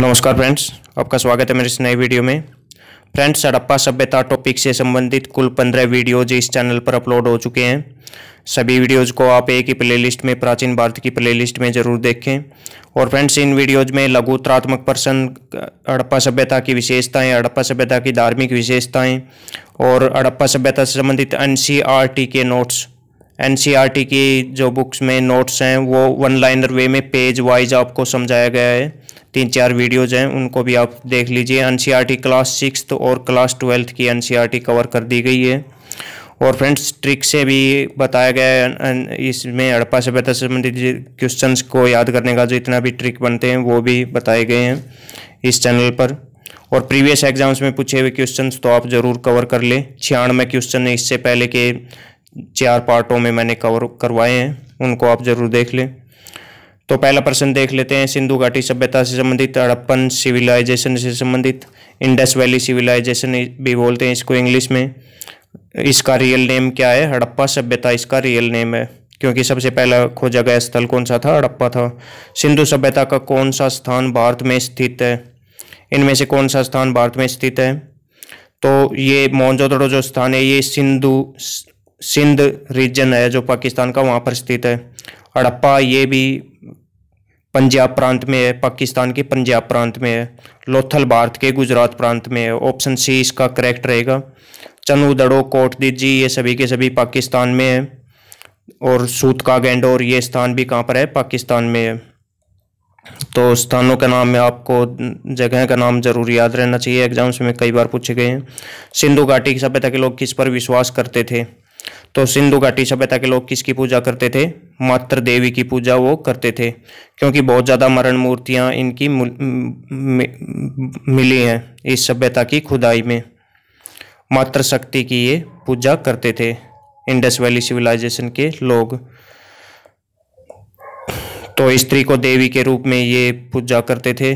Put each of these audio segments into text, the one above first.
नमस्कार फ्रेंड्स आपका स्वागत है मेरे इस नए वीडियो में फ्रेंड्स हड़प्पा सभ्यता टॉपिक से संबंधित कुल पंद्रह वीडियोज इस चैनल पर अपलोड हो चुके हैं सभी वीडियोज को आप एक ही प्लेलिस्ट में प्राचीन भारत की प्लेलिस्ट में ज़रूर देखें और फ्रेंड्स इन वीडियोज में लघु उत्तरात्मक प्रसन्न हड़प्पा सभ्यता की विशेषताएँ हड़प्पा सभ्यता की धार्मिक विशेषताएँ और हड़प्पा सभ्यता से संबंधित एन के नोट्स एन की जो बुक्स में नोट्स हैं वो वन लाइनर वे में पेज वाइज आपको समझाया गया है तीन चार वीडियोज़ हैं उनको भी आप देख लीजिए एन क्लास सिक्स और क्लास ट्वेल्थ की एन कवर कर दी गई है और फ्रेंड्स ट्रिक से भी बताया गया है इसमें हड़प्पा सभ्यता संबंधित क्वेश्चंस को याद करने का जो इतना भी ट्रिक बनते हैं वो भी बताए गए हैं इस चैनल पर और प्रीवियस एग्जाम्स में पूछे हुए क्वेश्चंस तो आप ज़रूर कवर कर लें छियानवे क्वेश्चन इससे पहले के चार पार्टों में मैंने कवर करवाए हैं उनको आप ज़रूर देख लें तो पहला प्रश्न देख लेते हैं सिंधु घाटी सभ्यता से संबंधित हड़प्पन सिविलाइजेशन से संबंधित इंडस वैली सिविलाइजेशन भी बोलते हैं इसको इंग्लिश में इसका रियल नेम क्या है हड़प्पा सभ्यता इसका रियल नेम है क्योंकि सबसे पहला खोजा गया स्थल कौन सा था हड़प्पा था सिंधु सभ्यता का कौन सा स्थान भारत में स्थित है इनमें से कौन सा स्थान भारत में स्थित है तो ये मोहनजोदड़ो जो स्थान है ये सिंधु सिंध रीजन है जो पाकिस्तान का वहाँ पर स्थित है हड़प्पा ये भी पंजाब प्रांत में है पाकिस्तान के पंजाब प्रांत में है लोथल भारत के गुजरात प्रांत में है ऑप्शन सी इसका करेक्ट रहेगा चनू दड़ो कोट जी ये सभी के सभी पाकिस्तान में है और सूत का गैंडोर ये स्थान भी कहाँ पर है पाकिस्तान में है तो स्थानों का नाम में आपको जगह का नाम जरूर याद रहना चाहिए एग्जाम्स में कई बार पूछे गए हैं सिंधु घाटी की सभ्यता के लोग किस पर विश्वास करते थे तो सिंधु घाटी सभ्यता के लोग किसकी पूजा करते थे मात्र देवी की पूजा वो करते थे क्योंकि बहुत ज़्यादा मरण मूर्तियाँ इनकी मिली हैं इस सभ्यता की खुदाई में मात्र शक्ति की ये पूजा करते थे इंडस वैली सिविलाइजेशन के लोग तो स्त्री को देवी के रूप में ये पूजा करते थे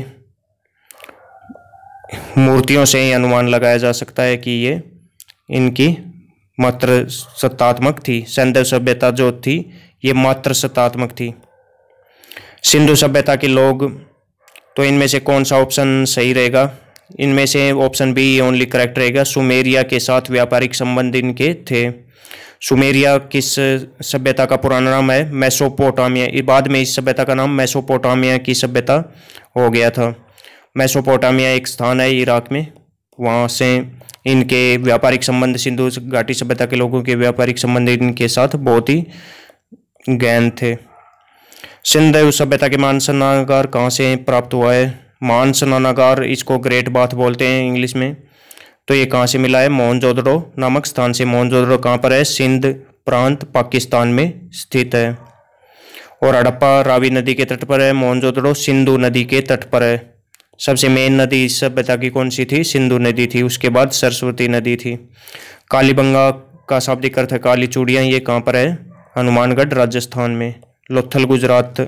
मूर्तियों से ही अनुमान लगाया जा सकता है कि ये इनकी मात्र सत्तात्मक थी सैंधव सभ्यता जो थी ये मात्र सत्तात्मक थी सिंधु सभ्यता के लोग तो इनमें से कौन सा ऑप्शन सही रहेगा इनमें से ऑप्शन बी ओनली करेक्ट रहेगा सुमेरिया के साथ व्यापारिक संबंध इनके थे सुमेरिया किस सभ्यता का पुराना नाम है मैसोपोटामिया बाद में इस सभ्यता का नाम मैसोपोटामिया की सभ्यता हो गया था मैसोपोटामिया एक स्थान है इराक में वहाँ से इनके व्यापारिक संबंध सिंधु घाटी सभ्यता के लोगों के व्यापारिक संबंध इनके साथ बहुत ही गहन थे सिंधु सभ्यता के मान कहाँ से प्राप्त हुआ है मान इसको ग्रेट बाथ बोलते हैं इंग्लिश में तो ये कहाँ से मिला है मोहनजोदड़ो नामक स्थान से मोहनजोदड़ो कहाँ पर है सिंध प्रांत पाकिस्तान में स्थित है और हड़प्पा रावी नदी के तट पर है मोहनजोदड़ो सिंधु नदी के तट पर है सबसे मेन नदी इस सभ्यता की कौन सी थी सिंधु नदी थी उसके बाद सरस्वती नदी थी कालीबंगा का शाब्दिक अर्थ है काली चूड़ियाँ ये कहाँ पर है हनुमानगढ़ राजस्थान में लोथल गुजरात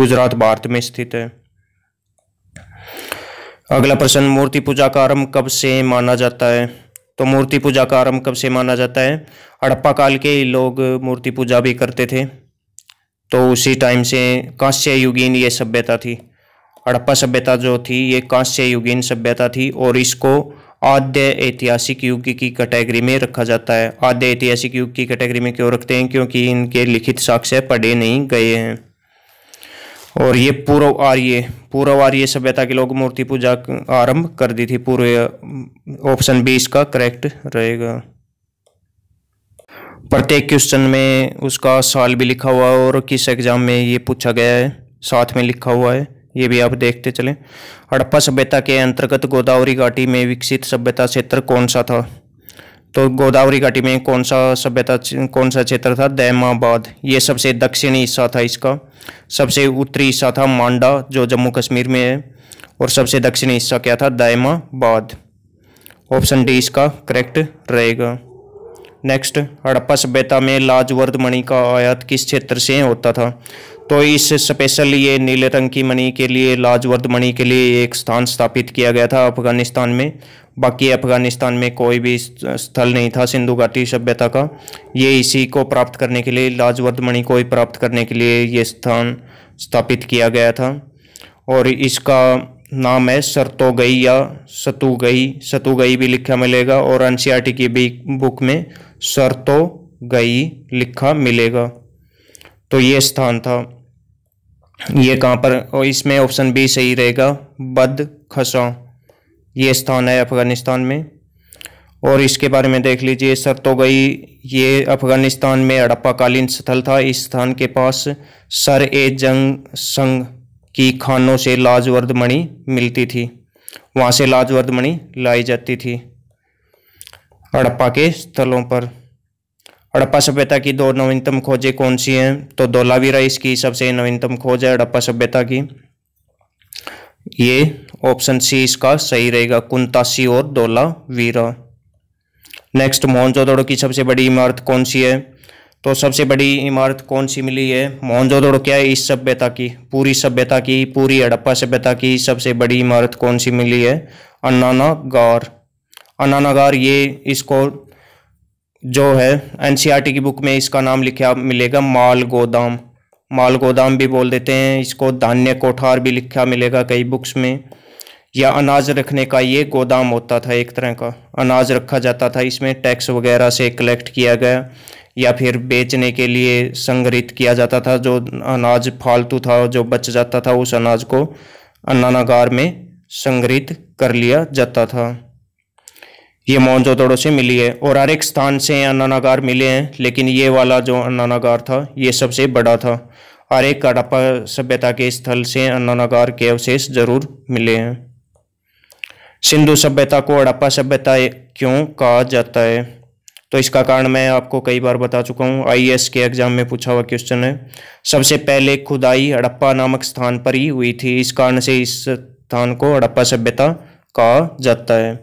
गुजरात भारत में स्थित है अगला प्रश्न मूर्ति पूजा का आरंभ कब से माना जाता है तो मूर्ति पूजा का आरंभ कब से माना जाता है हड़प्पा काल के लोग मूर्ति पूजा भी करते थे तो उसी टाइम से कांस्य युगीन ये सभ्यता थी हड़प्पा सभ्यता जो थी ये कांस्य युगीन सभ्यता थी और इसको आद्य ऐतिहासिक युग की कैटेगरी में रखा जाता है आद्य ऐतिहासिक युग की कैटेगरी में क्यों रखते हैं क्योंकि इनके लिखित साक्ष्य पढ़े नहीं गए हैं और ये पूर्व आर्य पूर्व आर्य सभ्यता के लोग मूर्ति पूजा आरंभ कर दी थी पूर्व ऑप्शन बी इसका करेक्ट रहेगा प्रत्येक क्वेश्चन में उसका साल भी लिखा हुआ है और किस एग्जाम में ये पूछा गया है साथ में लिखा हुआ है ये भी आप देखते चलें हड़प्पा सभ्यता के अंतर्गत गोदावरी घाटी में विकसित सभ्यता क्षेत्र कौन सा था तो गोदावरी घाटी में कौन सा सभ्यता कौन सा क्षेत्र था दैमाबाद ये सबसे दक्षिणी हिस्सा था इसका सबसे उत्तरी हिस्सा था मांडा जो जम्मू कश्मीर में है और सबसे दक्षिणी हिस्सा क्या था दैमाबाद ऑप्शन डी इसका करेक्ट रहेगा नेक्स्ट हड़प्पा सभ्यता में लाजवर्द मणि का आयात किस क्षेत्र से होता था तो इस स्पेशल ये नीले रंग की मणि के लिए लाजवर्द मणि के लिए एक स्थान स्थापित किया गया था अफगानिस्तान में बाकी अफगानिस्तान में कोई भी स्थल नहीं था सिंधु घाटी सभ्यता का ये इसी को प्राप्त करने के लिए लाजवर्द मणि को ही प्राप्त करने के लिए ये स्थान स्थापित किया गया था और इसका नाम है सरतो गई या सतु सतु सतुगई भी लिखा मिलेगा और एन की भी बुक में सरतो गई लिखा मिलेगा तो ये स्थान था ये कहाँ पर और इसमें ऑप्शन बी सही रहेगा बद खसा ये स्थान है अफ़गानिस्तान में और इसके बारे में देख लीजिए सर तो गई ये अफ़गानिस्तान में हड़प्पाकालीन स्थल था इस स्थान के पास सर ए जंग संग की खानों से लाजवर्द मणि मिलती थी वहाँ से लाजवर्द मणि लाई जाती थी हड़प्पा के स्थलों पर हड़प्पा सभ्यता की दो नवीनतम खोजें कौन सी हैं तो दोलावीरा इसकी सबसे नवीनतम खोज है हड़प्पा सभ्यता की ये ऑप्शन सी इसका सही रहेगा कुंतासी और दोलावीरा नेक्स्ट मोहनजोदड़ो की सबसे बड़ी इमारत कौन सी है तो सबसे बड़ी इमारत कौन सी मिली है मोहनजोदड़ो क्या है इस सभ्यता की पूरी सभ्यता की पूरी हड़प्पा सभ्यता की सबसे बड़ी इमारत कौन सी मिली है अनानागार अनानागार ये इसको जो है एन e की बुक में इसका नाम लिखा मिलेगा माल गोदाम माल गोदाम भी बोल देते हैं इसको धान्य कोठार भी लिखा मिलेगा कई बुक्स में या अनाज रखने का ये गोदाम होता था एक तरह का अनाज रखा जाता था इसमें टैक्स वगैरह से कलेक्ट किया गया या फिर बेचने के लिए संग्रहित किया जाता था जो अनाज फालतू था जो बच जाता था उस अनाज को अन्नानागार में संग्रहित कर लिया जाता था ये मोहनजोदड़ो से मिली है और हर एक स्थान से अन्नानागार मिले हैं लेकिन ये वाला जो अनानागार था ये सबसे बड़ा था हर एक कड़प्पा सभ्यता के स्थल से अन्नानागार के अवशेष जरूर मिले हैं सिंधु सभ्यता को हड़प्पा सभ्यता क्यों कहा जाता है तो इसका कारण मैं आपको कई बार बता चुका हूँ आई e के एग्जाम में पूछा हुआ क्वेश्चन है सबसे पहले खुदाई हड़प्पा नामक स्थान पर ही हुई थी इस कारण से इस स्थान को हड़प्पा सभ्यता कहा जाता है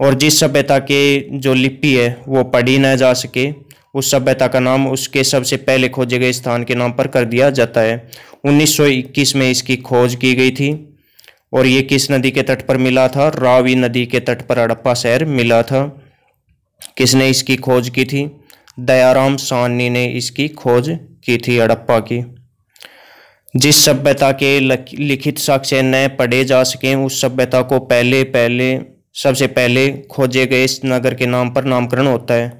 और जिस सभ्यता के जो लिपि है वो पढ़ी ना जा सके उस सभ्यता का नाम उसके सबसे पहले खोजे गए स्थान के नाम पर कर दिया जाता है 1921 में इसकी खोज की गई थी और ये किस नदी के तट पर मिला था रावी नदी के तट पर हड़प्पा शहर मिला था किसने इसकी खोज की थी दयाराम सानी ने इसकी खोज की थी हड़प्पा की जिस सभ्यता के लिखित साक्ष्य न पढ़े जा सकें उस सभ्यता को पहले पहले सबसे पहले खोजे गए इस नगर के नाम पर नामकरण होता है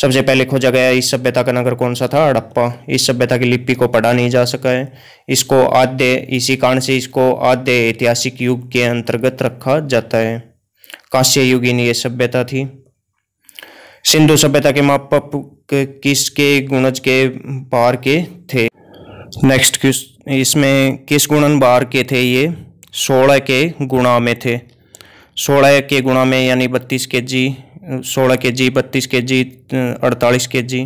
सबसे पहले खोजा गया इस सभ्यता का नगर कौन सा था हड़प्पा इस सभ्यता की लिपि को पढ़ा नहीं जा सका है इसको आद्य इसी कारण से इसको आद्य ऐतिहासिक युग के अंतर्गत रखा जाता है कांस्य युगीन ये सभ्यता थी सिंधु सभ्यता के माप किसके गुणज के बार के थे नेक्स्ट किस इसमें किस गुणन बार के थे ये सोलह के गुणा में थे सोलह के गुणा में यानी बत्तीस के जी सोलह के जी बत्तीस के जी अड़तालीस के जी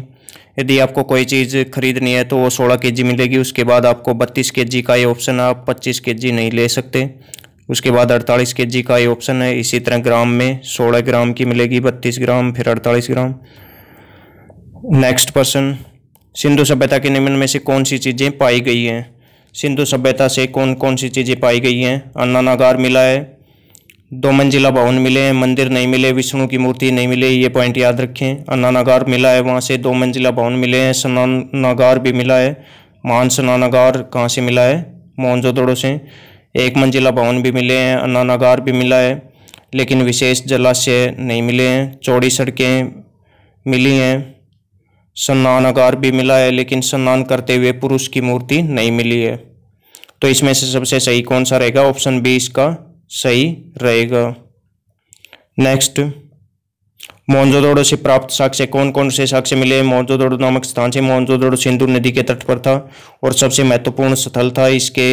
यदि आपको कोई चीज़ खरीदनी है तो वो सोलह के जी मिलेगी उसके बाद आपको बत्तीस के जी का ये ऑप्शन है आप पच्चीस के जी नहीं ले सकते उसके बाद अड़तालीस के जी का ये ऑप्शन है इसी तरह ग्राम में सोलह ग्राम की मिलेगी बत्तीस ग्राम फिर अड़तालीस ग्राम नेक्स्ट पर्सन सिंधु सभ्यता के निम्न में से कौन सी चीज़ें पाई गई हैं सिंधु सभ्यता से कौन कौन सी चीज़ें पाई गई हैं अन्नानागार मिला है दो मंजिला भवन मिले हैं मंदिर नहीं मिले विष्णु की मूर्ति नहीं मिले ये पॉइंट याद रखें अन्नानागार मिला है वहाँ से दो मंजिला भवन मिले हैं स्नानागार भी मिला है महान स्नानागार कहाँ से मिला है मोहनजोदड़ो से एक मंजिला भवन भी मिले हैं अन्नानागार भी मिला है लेकिन विशेष जलाशय नहीं मिले हैं चौड़ी सड़कें मिली हैं स्नानागार भी मिला है लेकिन स्नान करते हुए पुरुष की मूर्ति नहीं मिली है तो इसमें से सबसे सही कौन सा रहेगा ऑप्शन बी इसका सही रहेगा नेक्स्ट मोहनजोदड़ो से प्राप्त साक्ष्य कौन कौन से साक्ष्य मिले मोहनजोदड़ो नामक स्थान से मोहनजोदड़ो सिंधु नदी के तट पर था और सबसे महत्वपूर्ण स्थल था इसके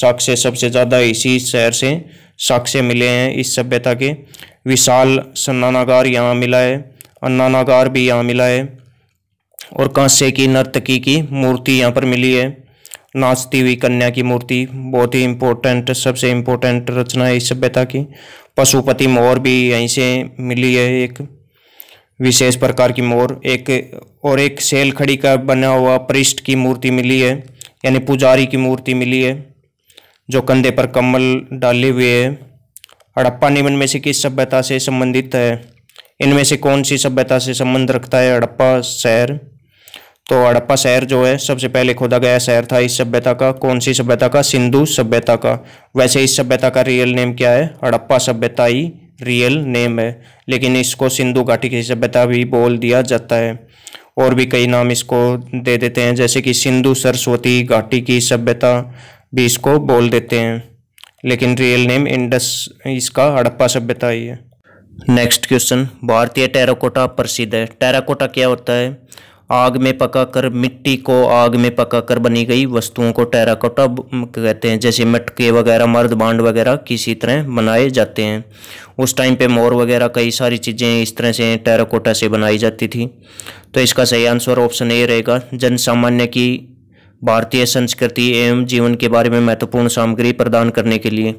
साक्ष्य सबसे ज़्यादा इसी शहर से साक्ष्य मिले हैं इस सभ्यता के विशाल सन्नानागार यहाँ मिला है अन्नानागार भी यहाँ मिला है और कांस्य की नर्तकी की मूर्ति यहाँ पर मिली है नाचती हुई कन्या की मूर्ति बहुत ही इम्पोर्टेंट सबसे इम्पोर्टेंट रचना है इस सभ्यता की पशुपति मोर भी यहीं से मिली है एक विशेष प्रकार की मोर एक और एक सेल खड़ी का बना हुआ पृष्ठ की मूर्ति मिली है यानी पुजारी की मूर्ति मिली है जो कंधे पर कम्बल डाले हुए है हड़प्पा निम्न में से किस सभ्यता से संबंधित है इनमें से कौन सी सभ्यता से संबंध रखता है हड़प्पा शहर तो हड़प्पा शहर जो है सबसे पहले खोदा गया शहर था इस सभ्यता का कौन सी सभ्यता का सिंधु सभ्यता का वैसे इस सभ्यता का रियल नेम क्या है हड़प्पा सभ्यता ही रियल नेम है लेकिन इसको सिंधु घाटी की सभ्यता भी बोल दिया जाता है और भी कई नाम इसको दे देते हैं जैसे कि सिंधु सरस्वती घाटी की सभ्यता भी इसको बोल देते हैं लेकिन रियल नेम इंडस इसका हड़प्पा सभ्यता ही है नेक्स्ट क्वेश्चन भारतीय टेराकोटा प्रसिद्ध है टेराकोटा क्या होता है आग में पकाकर मिट्टी को आग में पकाकर बनी गई वस्तुओं को टेराकोटा कहते हैं जैसे मटके वगैरह मर्द बांड वगैरह किसी तरह बनाए जाते हैं उस टाइम पे मोर वगैरह कई सारी चीज़ें इस तरह से टेराकोटा से बनाई जाती थी तो इसका सही आंसर ऑप्शन ए रहेगा जन सामान्य की भारतीय संस्कृति एवं जीवन के बारे में महत्वपूर्ण सामग्री प्रदान करने के लिए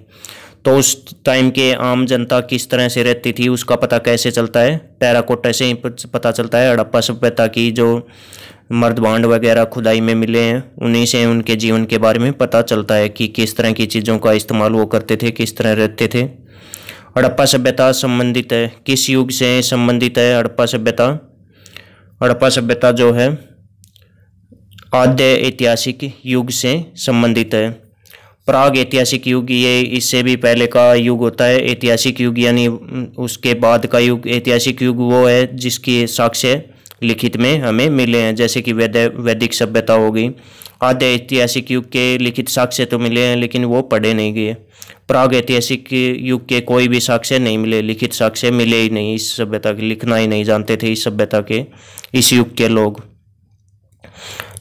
तो उस टाइम के आम जनता किस तरह से रहती थी उसका पता कैसे चलता है टेराकोटा से पता चलता है हड़प्पा सभ्यता की जो मर्द बांड वगैरह खुदाई में मिले हैं उन्हीं से उनके जीवन के बारे में पता चलता है कि किस तरह की चीज़ों का इस्तेमाल वो करते थे किस तरह रहते थे हड़प्पा सभ्यता संबंधित है किस युग से संबंधित है हड़प्पा सभ्यता हड़प्पा सभ्यता जो है आद्य ऐतिहासिक युग से संबंधित है प्राग ऐतिहासिक युग ये इससे भी पहले का युग होता है ऐतिहासिक युग यानी उसके बाद का युग ऐतिहासिक युग वो है जिसकी साक्ष्य लिखित में हमें मिले हैं जैसे कि वैद वैदिक सभ्यता हो गई आद्य ऐतिहासिक युग के लिखित साक्ष्य तो मिले हैं लेकिन वो पढ़े नहीं गए प्राग ऐतिहासिक युग के कोई भी साक्ष्य नहीं मिले लिखित साक्ष्य मिले ही नहीं इस सभ्यता के लिखना ही नहीं जानते थे इस सभ्यता के इस युग के लोग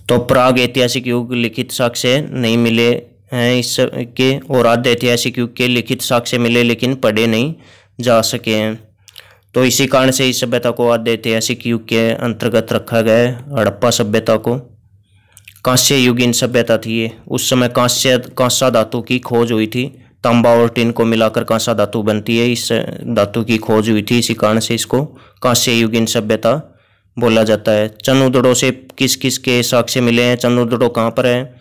तो प्राग ऐतिहासिक युग लिखित साक्ष्य नहीं मिले हैं इस के और आद्य ऐतिहासिक युग के लिखित साक्ष्य मिले लेकिन पढ़े नहीं जा सके हैं तो इसी कारण से इस सभ्यता को आद्य ऐतिहासिक युग के अंतर्गत रखा गया है हड़प्पा सभ्यता को कांस्य युगीन सभ्यता थी ये उस समय कांस्य कांसा धातु की खोज हुई थी तांबा और टिन को मिलाकर कांसा धातु बनती है इस धातु की खोज हुई थी इसी कारण से इसको कांस्य युगीन सभ्यता बोला जाता है चंदुदड़ों से किस किस के साक्ष्य मिले हैं चंदुदड़ों कहाँ पर हैं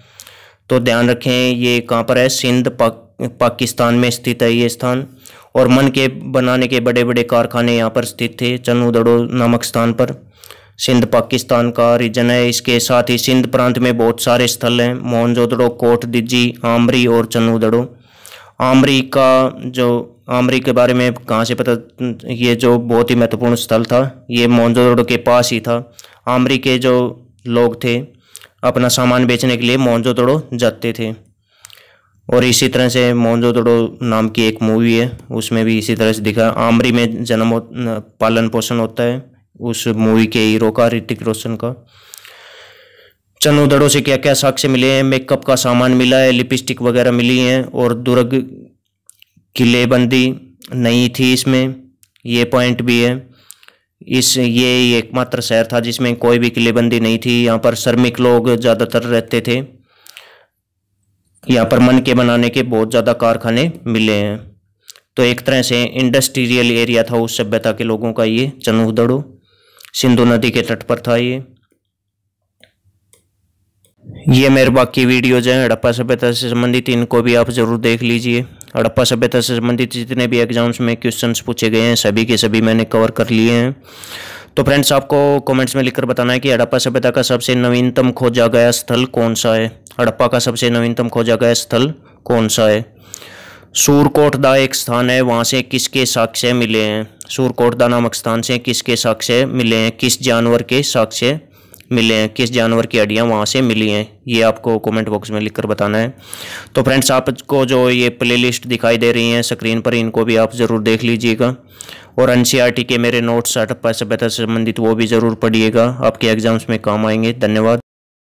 तो ध्यान रखें ये कहाँ पर है सिंध पाक पाकिस्तान में स्थित है ये स्थान और मन के बनाने के बड़े बड़े कारखाने यहाँ पर स्थित थे चनूदड़ो नामक स्थान पर सिंध पाकिस्तान का रीजन है इसके साथ ही सिंध प्रांत में बहुत सारे स्थल हैं मोहनजोदड़ो कोट दिजी आमरी और चनूदड़ो आमरी का जो आमरी के बारे में कहाँ से पता ये जो बहुत ही महत्वपूर्ण स्थल था ये मोहनजोदड़ो के पास ही था आमरी के जो लोग थे अपना सामान बेचने के लिए मोहनजोदड़ो जाते थे और इसी तरह से मोहनजोदड़ो नाम की एक मूवी है उसमें भी इसी तरह से दिखा आमरी में जन्म पालन पोषण होता है उस मूवी के हीरो का ऋतिक रोशन का चन उदड़ों से क्या क्या साक्ष्य मिले हैं मेकअप का सामान मिला है लिपस्टिक वगैरह मिली हैं और दुर्ग किलेबंदी नहीं थी इसमें ये पॉइंट भी है इस ये एकमात्र शहर था जिसमें कोई भी किलेबंदी नहीं थी यहाँ पर श्रमिक लोग ज़्यादातर रहते थे यहाँ पर मन के बनाने के बहुत ज़्यादा कारखाने मिले हैं तो एक तरह से इंडस्ट्रियल एरिया था उस सभ्यता के लोगों का ये चनूदड़ो सिंधु नदी के तट पर था ये ये मेरे बाकी वीडियोज हैं हड़प्पा सभ्यता से संबंधित इनको भी आप ज़रूर देख लीजिए हड़प्पा सभ्यता से संबंधित जितने भी एग्जाम्स में क्वेश्चंस पूछे गए हैं सभी के सभी मैंने कवर कर लिए हैं तो फ्रेंड्स आपको कमेंट्स में लिखकर बताना है कि हड़प्पा सभ्यता का सबसे नवीनतम खोजा गया स्थल कौन सा है हड़प्पा का सबसे नवीनतम खोजा गया स्थल कौन सा है दा एक स्थान है वहाँ से किसके साक्ष्य मिले हैं दा नामक स्थान से किसके साक्ष्य मिले हैं किस जानवर के साक्ष्य मिले हैं किस जानवर की हड्डियाँ वहाँ से मिली हैं ये आपको कमेंट बॉक्स में लिखकर बताना है तो फ्रेंड्स आपको जो ये प्लेलिस्ट दिखाई दे रही हैं स्क्रीन पर इनको भी आप ज़रूर देख लीजिएगा और एन के e मेरे नोट्स सेटअप सभ्यता से संबंधित वो भी ज़रूर पढ़िएगा आपके एग्ज़ाम्स में काम आएंगे धन्यवाद